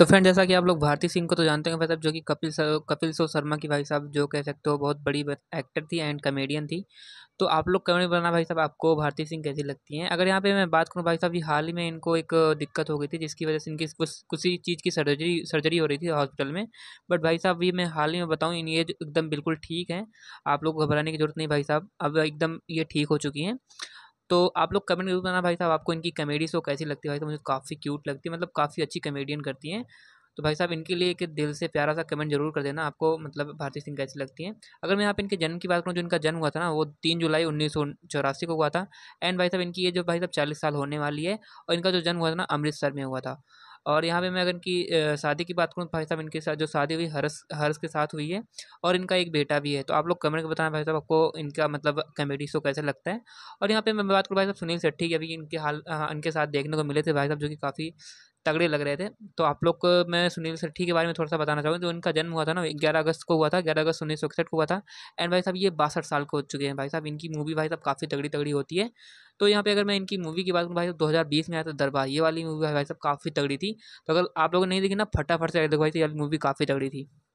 तो फ्रेंड जैसा कि आप लोग भारती सिंह को तो जानते भाई साहब जो कि कपिल कपिल सो शर्मा की भाई साहब जो कह सकते हो बहुत बड़ी एक्टर थी एंड कमेडियन थी तो आप लोग कमेंट बनाना भाई साहब आपको भारती सिंह कैसी लगती हैं अगर यहाँ पे मैं बात करूँ भाई साहब ये हाल ही में इनको एक दिक्कत हो गई थी जिसकी वजह से इनकी कुछ कुछ चीज़ की सर्जरी सर्जरी हो रही थी हॉस्पिटल में बट भाई साहब ये मैं हाल ही में बताऊँ इन ये एकदम बिल्कुल ठीक हैं आप लोग को घबराने की जरूरत नहीं भाई साहब अब एकदम ये ठीक हो चुकी हैं तो आप लोग कमेंट जरूर करना भाई साहब आपको इनकी कमेडी शो कैसी लगती है भाई साहब मुझे काफ़ी क्यूट लगती है मतलब काफ़ी अच्छी कमेडियन करती हैं तो भाई साहब इनके लिए एक दिल से प्यारा सा कमेंट जरूर कर देना आपको मतलब भारती सिंह कैसी लगती हैं अगर मैं यहाँ इनके जन्म की बात करूँ जो इनका जन्म हुआ था ना वो तीन जुलाई उन्नीस को हुआ था एंड भाई साहब इनकी ये जो भाई साहब चालीस साल होने वाली है और इनका जो जन्म हुआ था ना अमृतसर में हुआ था और यहाँ पे मैं अगर इनकी शादी की बात करूँ तो भाई साहब इनके साथ जो शादी हुई हर्ष हर्ष के साथ हुई है और इनका एक बेटा भी है तो आप लोग कमेंट में बताना भाई साहब आपको इनका मतलब कॉमेडी शो कैसा लगता है और यहाँ पे मैं बात करूँ भाई साहब सुनील शेट्टी अभी इनके हाल हाँ, इनके साथ देखने को मिले थे भाई साहब जो कि काफ़ी तगड़े लग रहे थे तो आप लोग को मैं सुनील सेट्ठी के बारे में थोड़ा सा बताना चाहूँगा जो इनका जन्म हुआ था ना ग्यारह अगस्त को हुआ था ग्यारह अगस्त उन्नीस सौ इकसठ को हुआ था एंड भाई साहब ये बासठ साल के हो चुके हैं भाई साहब इनकी मूवी भाई साहब काफ़ी तगड़ी तगड़ी होती है तो यहाँ पे अगर मैं इनकी मूवी की बात करूँ भाई साहब बीस में आया था दरबार ये वाली मूवी भाई साहब काफ़ी तगड़ी थी तो अगर आप लोगों ने नहीं देखी ना फटाफट से देखो भाई साहब मूवी काफ़ी तगड़ी थी